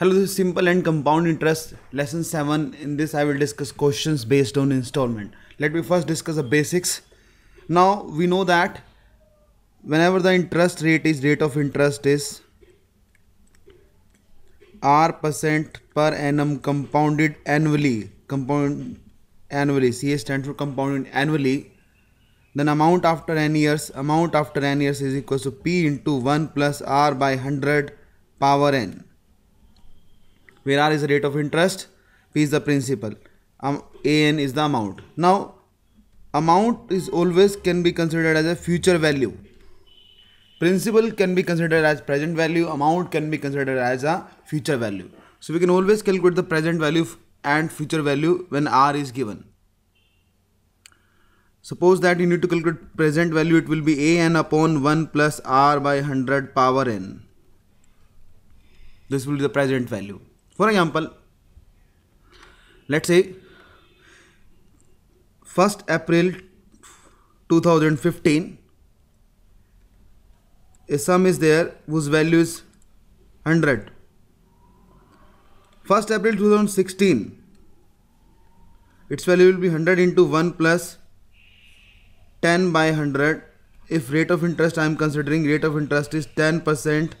Hello, this is simple and compound interest lesson 7. In this, I will discuss questions based on installment. Let me first discuss the basics. Now, we know that whenever the interest rate is rate of interest is R percent per annum compounded annually, compound annually, CA stands for compounded annually, then amount after n years, amount after n years is equal to P into 1 plus R by 100 power n where r is the rate of interest, p is the principal, um, an is the amount. Now amount is always can be considered as a future value. Principal can be considered as present value, amount can be considered as a future value. So we can always calculate the present value and future value when r is given. Suppose that you need to calculate present value, it will be an upon 1 plus r by 100 power n. This will be the present value. For example, let's say 1st April 2015 a sum is there whose value is 100 1st April 2016 its value will be 100 into 1 plus 10 by 100 if rate of interest I am considering rate of interest is 10%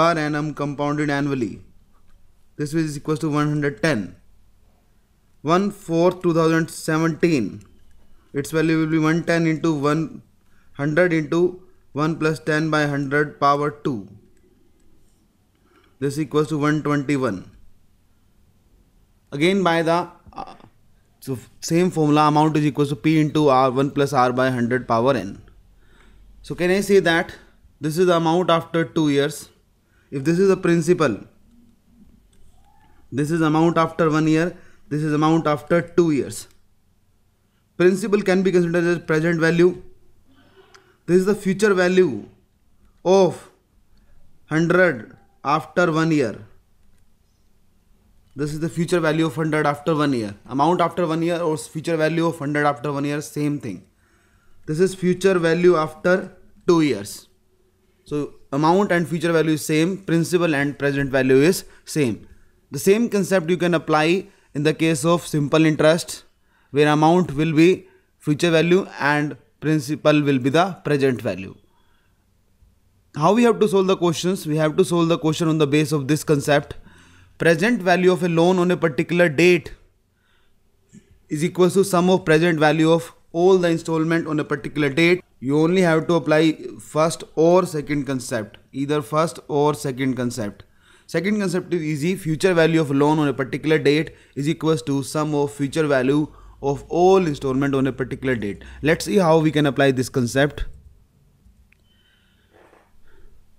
per annum compounded annually this is equal to 110 1 4 2017 its value will be 110 into 100 into 1 plus 10 by 100 power 2 this equals to 121 again by the uh, so same formula amount is equal to p into r 1 plus r by 100 power n so can i say that this is the amount after 2 years if this is the principal this is amount after one year this is amount after two years principal can be considered as present value this is the future value of 100 after one year this is the future value of 100 after one year amount after one year or future value of 100 after one year same thing this is future value after two years so amount and future value is same principal and present value is same the same concept you can apply in the case of simple interest where amount will be future value and principal will be the present value. How we have to solve the questions? We have to solve the question on the base of this concept. Present value of a loan on a particular date is equal to sum of present value of all the installment on a particular date. You only have to apply first or second concept, either first or second concept. Second concept is easy. Future value of loan on a particular date is equals to sum of future value of all installment on a particular date. Let's see how we can apply this concept.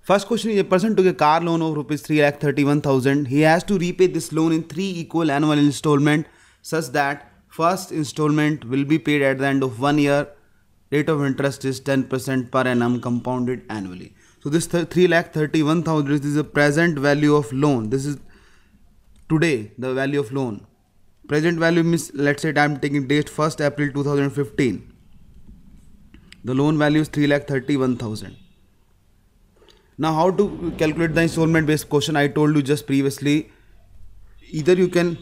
First question is a person took a car loan of rupees 3 lakh 31,000. He has to repay this loan in three equal annual installment such that first installment will be paid at the end of one year. Rate of interest is 10% per annum compounded annually. So this th- 3 lakh 31,000 is the present value of loan. This is today the value of loan. Present value means let's say I'm taking date 1st April 2015. The loan value is 3 lakh 31,000. Now how to calculate the installment based question I told you just previously. Either you can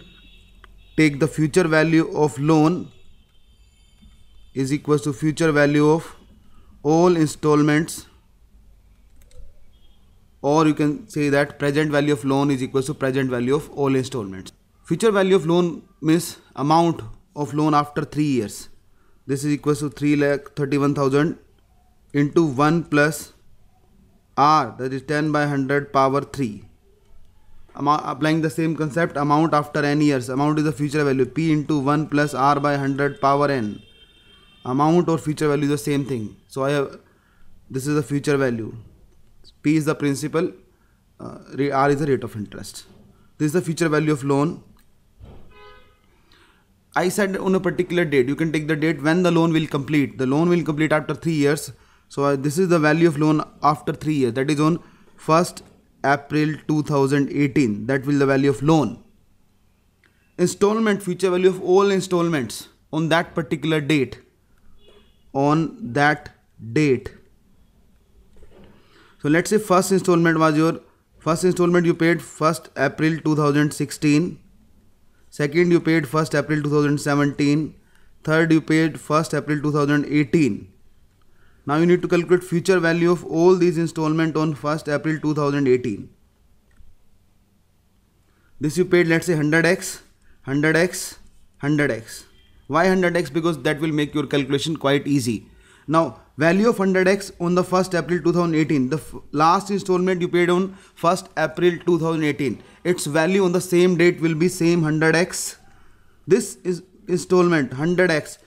take the future value of loan is equal to future value of all installments or you can say that present value of loan is equal to present value of all installments. Future value of loan means amount of loan after 3 years. This is equal to 3 lakh 31,000 into 1 plus R that is 10 by 100 power 3. applying the same concept amount after n years. Amount is the future value P into 1 plus R by 100 power n. Amount or future value is the same thing. So I have this is the future value. P is the principal, uh, R is the rate of interest. This is the future value of loan. I said on a particular date, you can take the date when the loan will complete. The loan will complete after 3 years. So uh, this is the value of loan after 3 years. That is on 1st April 2018. That will the value of loan. Installment, future value of all installments on that particular date. On that date so let's say first installment was your first installment you paid 1st april 2016 second you paid 1st april 2017 third you paid 1st april 2018 now you need to calculate future value of all these installment on 1st april 2018 this you paid let's say 100x 100x 100x why 100x because that will make your calculation quite easy now value of 100x on the 1st April 2018. The last installment you paid on 1st April 2018. Its value on the same date will be same 100x. This is installment 100x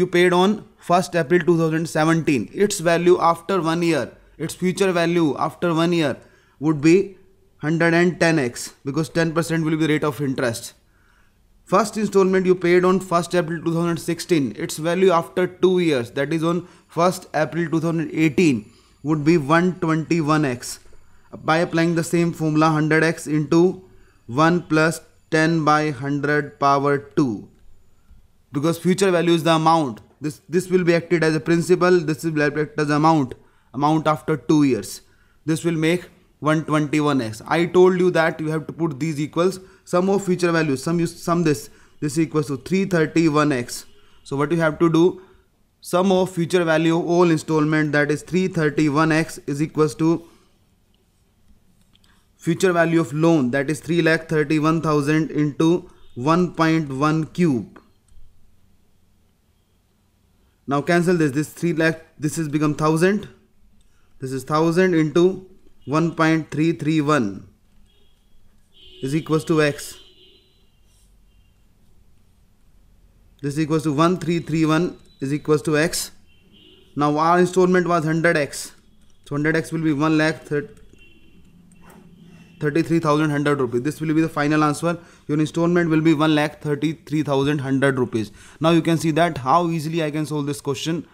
you paid on 1st April 2017. Its value after one year, its future value after one year would be 110x because 10% will be rate of interest. First installment you paid on 1st April 2016. Its value after 2 years that is on 1st April 2018 would be 121x by applying the same formula 100x into 1 plus 10 by 100 power 2 because future value is the amount this this will be acted as a principal this will be acted as amount amount after 2 years this will make 121x. I told you that you have to put these equals sum of future values. Sum you sum this. This equals to 331x. So what you have to do sum of future value of all installment that is 331x is equals to future value of loan that is 3 lakh 31000 into 1.1 cube. Now cancel this. This 3 lakh this has become 1000. This is 1000 into 1.331 is equals to x. This equals to 1331 is equals to x. Now our installment was 100x. So 100x will be 1 lakh 33,100 rupees. This will be the final answer. Your installment will be 1 lakh 33,100 rupees. Now you can see that how easily I can solve this question.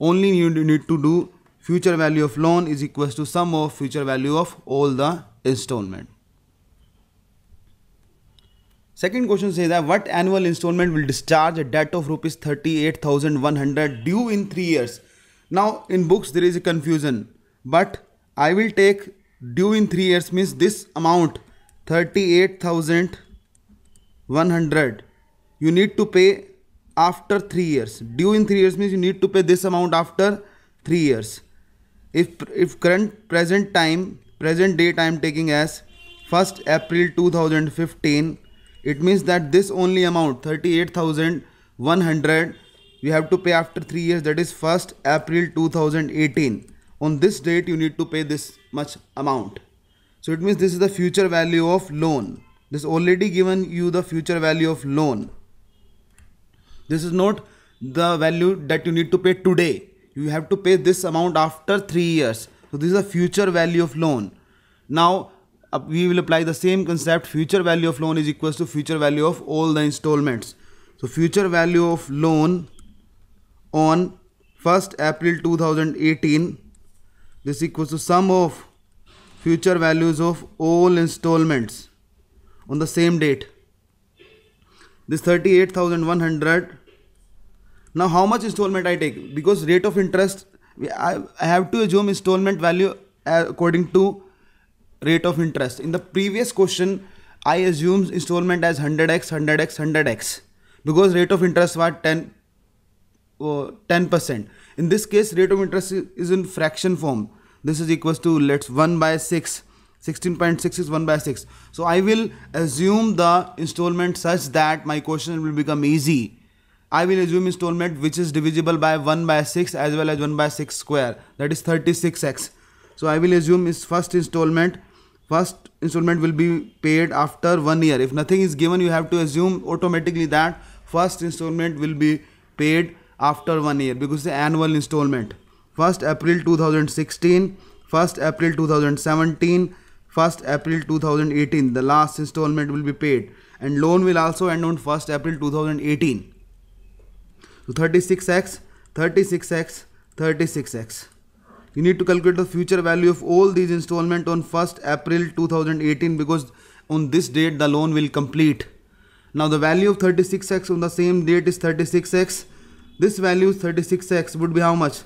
Only you need to do future value of loan is equals to sum of future value of all the installment. Second question says that what annual installment will discharge a debt of rupees 38,100 due in 3 years. Now in books there is a confusion but I will take due in 3 years means this amount 38,100 you need to pay after 3 years. Due in 3 years means you need to pay this amount after 3 years if if current present time present date i am taking as 1st april 2015 it means that this only amount 38100 we have to pay after 3 years that is 1st april 2018 on this date you need to pay this much amount so it means this is the future value of loan this already given you the future value of loan this is not the value that you need to pay today you have to pay this amount after 3 years so this is the future value of loan now uh, we will apply the same concept future value of loan is equals to future value of all the installments so future value of loan on 1st April 2018 this equals to sum of future values of all installments on the same date this 38100 now how much installment i take because rate of interest i, I have to assume installment value uh, according to rate of interest in the previous question i assumed installment as 100x 100x 100x because rate of interest was 10 uh, 10% in this case rate of interest is in fraction form this is equals to let's 1 by 6 16.6 is 1 by 6 so i will assume the installment such that my question will become easy I will assume installment which is divisible by 1 by 6 as well as 1 by 6 square that is 36x. So I will assume is first installment first installment will be paid after 1 year. If nothing is given you have to assume automatically that first installment will be paid after 1 year because the annual installment. 1st April 2016, 1st April 2017, 1st April 2018 the last installment will be paid and loan will also end on 1st April 2018 so 36x, 36x, 36x. You need to calculate the future value of all these installment on 1st April 2018 because on this date the loan will complete. Now the value of 36x on the same date is 36x. This value 36x would be how much?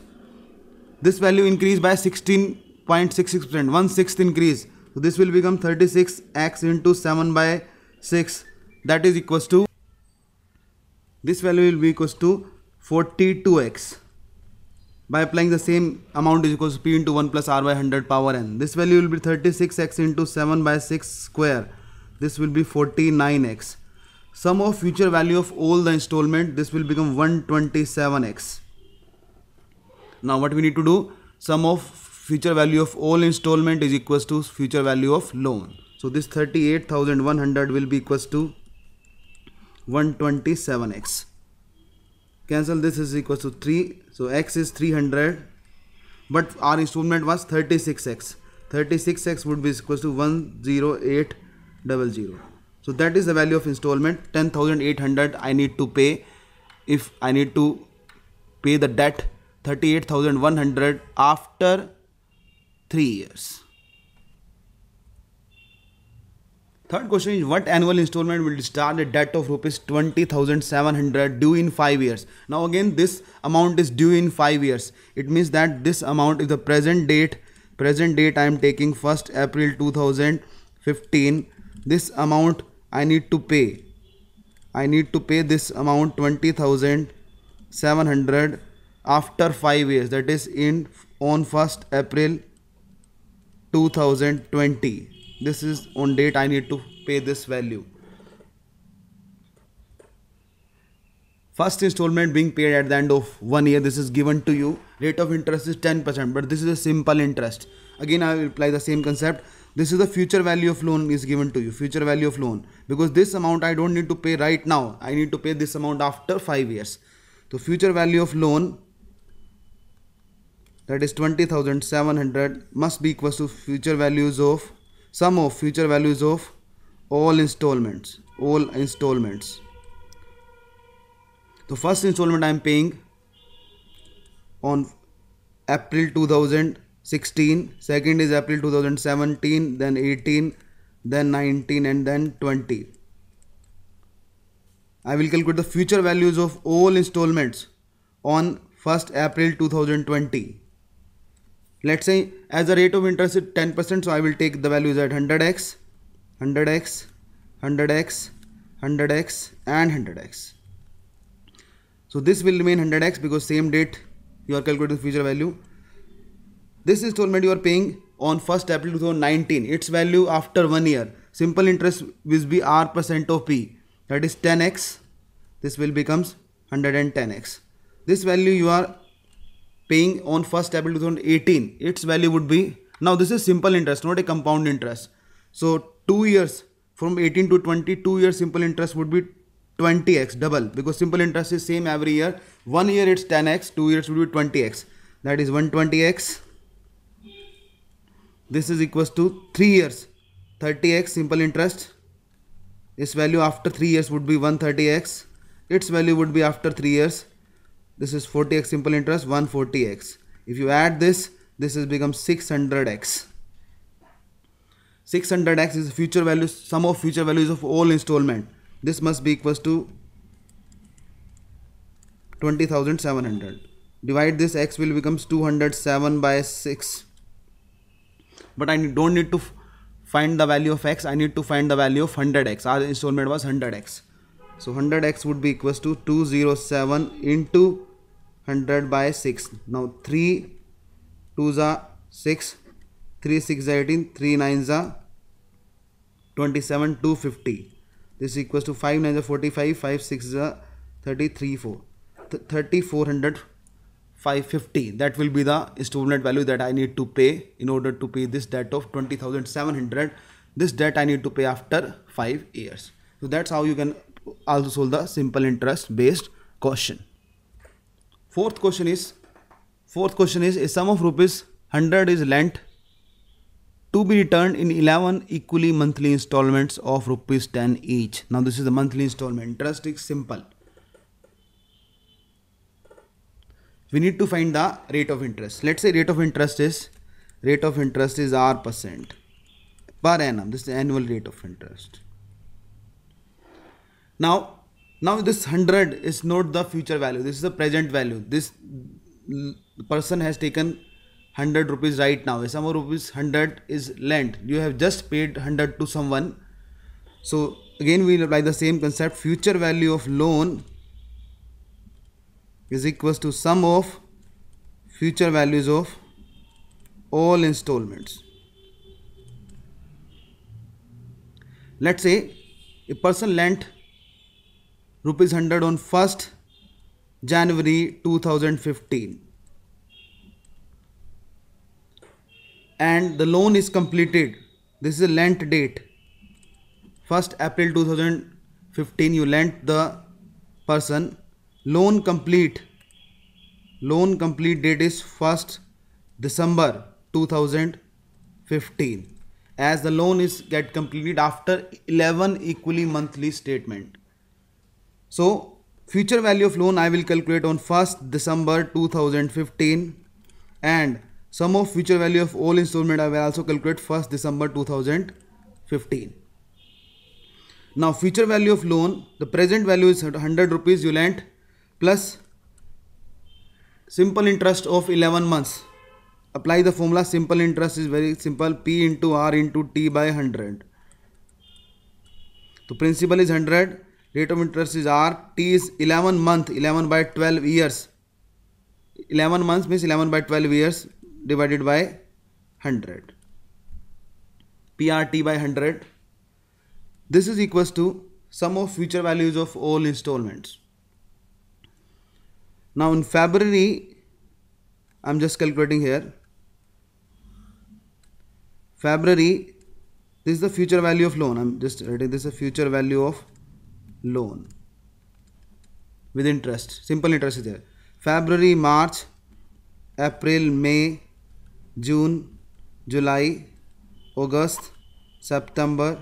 This value increased by 16.66%, one sixth increase. So this will become 36x into 7 by 6 that is equals to this value will be equals to 42x by applying the same amount is equal to p into 1 plus r by 100 power n. This value will be 36x into 7 by 6 square. This will be 49x. Sum of future value of all the installment, this will become 127x. Now what we need to do, sum of future value of all installment is equals to future value of loan. So this 38,100 will be equals to 127x cancel this is equals to 3 so x is 300 but our instrument was 36x 36x would be equals to 10800 so that is the value of installment 10800 i need to pay if i need to pay the debt 38100 after 3 years Third question is what annual installment will discharge a debt of rupees 20,700 due in 5 years. Now again this amount is due in 5 years. It means that this amount is the present date. Present date I am taking 1st April 2015. This amount I need to pay. I need to pay this amount 20,700 after 5 years that is in on 1st April 2020 this is on date I need to pay this value first installment being paid at the end of one year this is given to you rate of interest is 10% but this is a simple interest again I will apply the same concept this is the future value of loan is given to you future value of loan because this amount I don't need to pay right now I need to pay this amount after 5 years so future value of loan that is 20,700 must be equal to future values of sum of future values of all installments all installments the first installment i am paying on april 2016 second is april 2017 then 18 then 19 and then 20 i will calculate the future values of all installments on 1st april 2020 let's say as the rate of interest is 10% so I will take the values at 100x 100x 100x 100x and 100x so this will remain 100x because same date you are calculating future value this installment you are paying on 1st April 2019 its value after one year simple interest will be r percent of p that is 10x this will becomes 110x this value you are paying on 1st April 2018, its value would be now this is simple interest, not a compound interest. So two years from 18 to 20, two years simple interest would be 20x double because simple interest is same every year. One year it's 10x, two years would be 20x. That is 120x. This is equals to three years, 30x simple interest. Its value after three years would be 130x. Its value would be after three years this is 40x simple interest 140x if you add this this has become 600x 600x is future value sum of future values of all installment this must be equals to 20700 divide this x will becomes 207 by 6 but I don't need to find the value of x I need to find the value of 100x our installment was 100x so 100x would be equals to 207 into 100 by 6. Now 3 two are 6, 3 6 are 18, 3 9 are 27, 250. This is equals to 5 9 are 45, 5 6 33, 4. 3400 550 that will be the installment value that I need to pay in order to pay this debt of 20,700 this debt I need to pay after 5 years so that's how you can also the simple interest based question. Fourth question is, fourth question is a sum of rupees 100 is lent to be returned in 11 equally monthly installments of rupees 10 each. Now this is the monthly installment. Interest is simple. We need to find the rate of interest. Let's say rate of interest is rate of interest is R percent per annum. This is the annual rate of interest. Now, now this 100 is not the future value. This is the present value. This person has taken 100 rupees right now. Some rupees 100 is lent. You have just paid 100 to someone. So again, we apply the same concept. Future value of loan is equals to sum of future values of all installments. Let's say a person lent rupees 100 on 1st January 2015 and the loan is completed this is a lent date 1st April 2015 you lent the person loan complete loan complete date is 1st December 2015 as the loan is get completed after 11 equally monthly statement so future value of loan I will calculate on 1st December 2015 and sum of future value of all installment I will also calculate 1st December 2015. Now future value of loan, the present value is 100 rupees you lent plus simple interest of 11 months. Apply the formula simple interest is very simple P into R into T by 100. The principal is 100 rate of interest is r t is 11 month 11 by 12 years 11 months means 11 by 12 years divided by 100 prt by 100 this is equals to sum of future values of all installments now in february i'm just calculating here february this is the future value of loan i'm just writing this is a future value of loan with interest. Simple interest is there. February, March, April, May, June, July, August, September,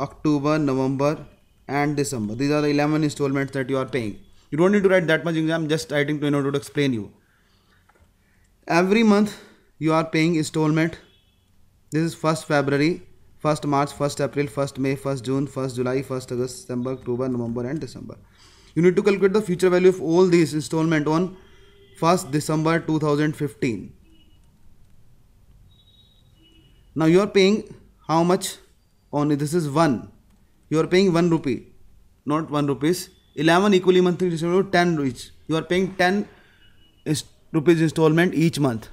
October, November and December. These are the 11 installments that you are paying. You don't need to write that much exam, just writing to in order to explain you. Every month you are paying installment. This is 1st February, First March, first April, first May, first June, first July, first August, September, October, November, and December. you need to calculate the future value of all these installment on 1st December 2015. Now you are paying how much on this is 1. You are paying 1 rupee, not 1 rupees. 11 equally monthly installment 10 rupees. You are paying 10 rupees installment each month.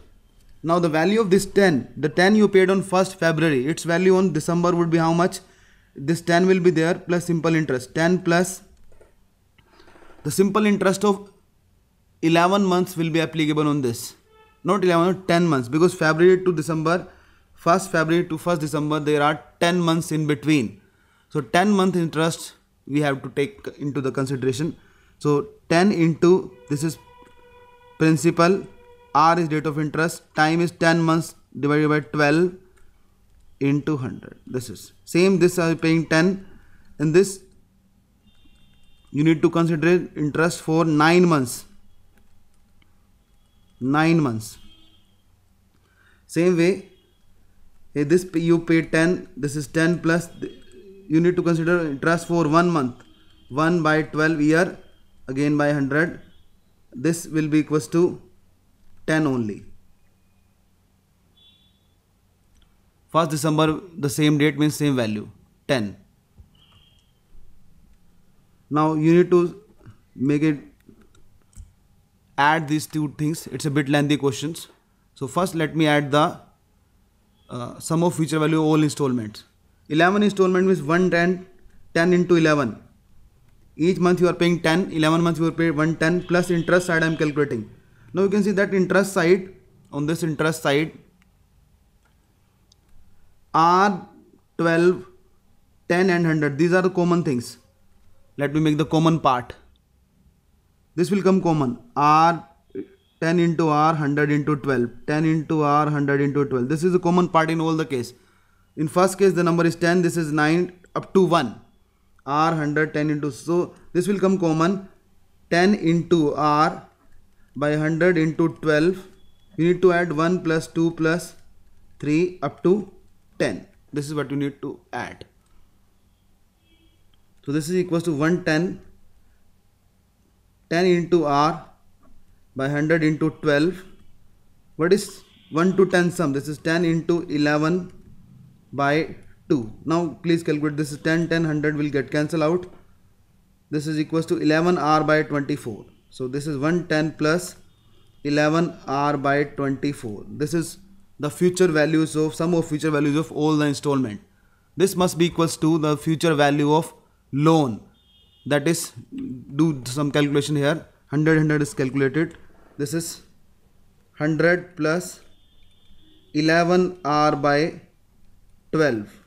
Now the value of this 10, the 10 you paid on 1st February, its value on December would be how much? This 10 will be there plus simple interest. 10 plus the simple interest of 11 months will be applicable on this. Not 11, 10 months because February to December, 1st February to 1st December, there are 10 months in between. So 10 month interest we have to take into the consideration. So 10 into this is principal R is rate of interest, time is 10 months divided by 12 into 100. This is same this I paying 10 In this you need to consider interest for 9 months. 9 months. Same way hey, this you pay 10 this is 10 plus you need to consider interest for 1 month 1 by 12 year again by 100 this will be equals to 10 only. 1st December the same date means same value 10. Now you need to make it add these two things. It's a bit lengthy questions. So first let me add the uh, sum of future value all installments. 11 installment means 110 10 into 11. Each month you are paying 10, 11 months you are paying 110 plus interest side I am calculating. Now you can see that interest side on this interest side R 12 10 and 100 these are the common things let me make the common part this will come common R 10 into R 100 into 12 10 into R 100 into 12 this is the common part in all the case in first case the number is 10 this is 9 up to 1 R 100 10 into so this will come common 10 into R by 100 into 12 you need to add 1 plus 2 plus 3 up to 10 this is what you need to add so this is equals to 110 10 into r by 100 into 12 what is 1 to 10 sum this is 10 into 11 by 2 now please calculate this is 10 10 100 will get cancel out this is equals to 11 r by 24 so this is 110 plus 11 R by 24. This is the future values of sum of future values of all the installment. This must be equals to the future value of loan. That is do some calculation here. 100 100 is calculated. This is 100 plus 11 R by 12.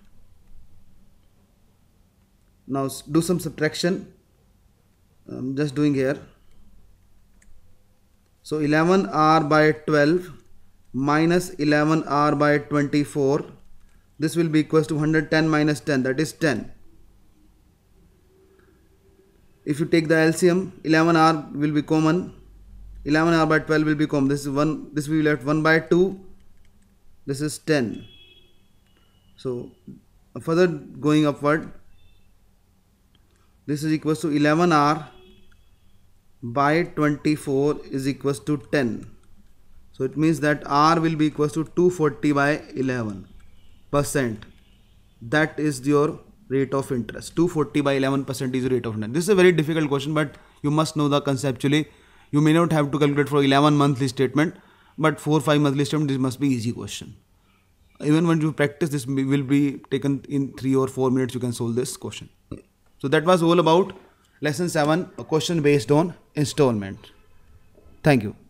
Now do some subtraction. I'm just doing here so 11 R by 12 minus 11 R by 24. This will be equals to 110 minus 10 that is 10. If you take the LCM 11 R will be common 11 R by 12 will be common this is 1 this will be left 1 by 2 this is 10. So further going upward this is equals to 11 R by 24 is equals to 10 so it means that R will be equals to 240 by 11 percent that is your rate of interest 240 by 11 percent is your rate of interest this is a very difficult question but you must know the conceptually you may not have to calculate for 11 monthly statement but 4 5 monthly statement this must be easy question even when you practice this will be taken in 3 or 4 minutes you can solve this question so that was all about lesson 7 A question based on installment thank you